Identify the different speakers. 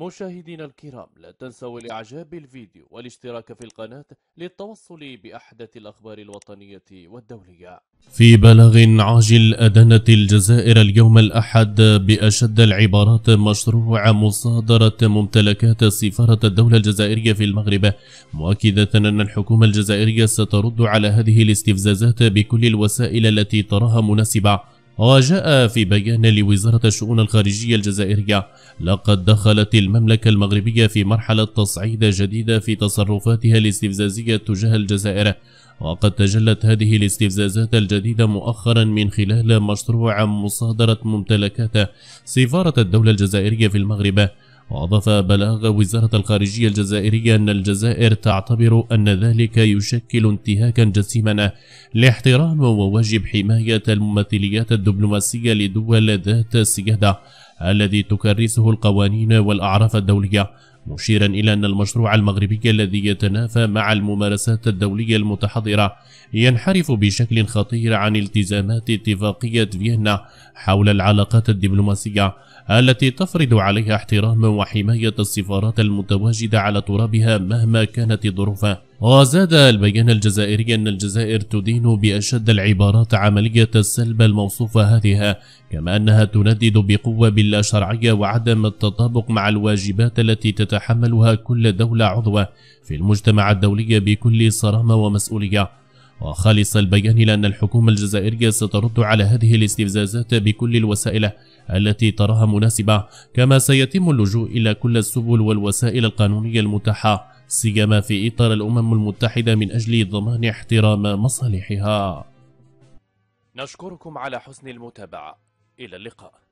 Speaker 1: مشاهدينا الكرام لا تنسوا الإعجاب بالفيديو والاشتراك في القناة للتوصل بأحدث الأخبار الوطنية والدولية في بلاغ عاجل ادنت الجزائر اليوم الأحد بأشد العبارات مشروع مصادرة ممتلكات سفارة الدولة الجزائرية في المغرب مؤكدة أن الحكومة الجزائرية سترد على هذه الاستفزازات بكل الوسائل التي تراها مناسبة وجاء في بيان لوزارة الشؤون الخارجية الجزائرية لقد دخلت المملكة المغربية في مرحلة تصعيد جديدة في تصرفاتها الاستفزازية تجاه الجزائر وقد تجلت هذه الاستفزازات الجديدة مؤخرا من خلال مشروع مصادرة ممتلكات سفارة الدولة الجزائرية في المغرب وأضاف بلاغ وزارة الخارجية الجزائرية أن الجزائر تعتبر أن ذلك يشكل انتهاكا جسيما لاحترام وواجب حماية الممثليات الدبلوماسية لدول ذات السيادة الذي تكرسه القوانين والأعراف الدولية مشيرا إلى أن المشروع المغربي الذي يتنافى مع الممارسات الدولية المتحضرة ينحرف بشكل خطير عن التزامات اتفاقية فيينا حول العلاقات الدبلوماسية التي تفرض عليها احتراما وحماية السفارات المتواجدة على ترابها مهما كانت الظروف وزاد البيان الجزائري أن الجزائر تدين بأشد العبارات عملية السلب الموصوفة هذه كما أنها تندد بقوة باللا شرعية وعدم التطابق مع الواجبات التي تتحملها كل دولة عضوة في المجتمع الدولي بكل صرامة ومسؤولية وخالص البيان إلى أن الحكومة الجزائرية سترد على هذه الاستفزازات بكل الوسائل التي تراها مناسبة كما سيتم اللجوء إلى كل السبل والوسائل القانونية المتاحة سيما في إطار الأمم المتحدة من أجل ضمان احترام مصالحها نشكركم على حسن المتابعة إلى اللقاء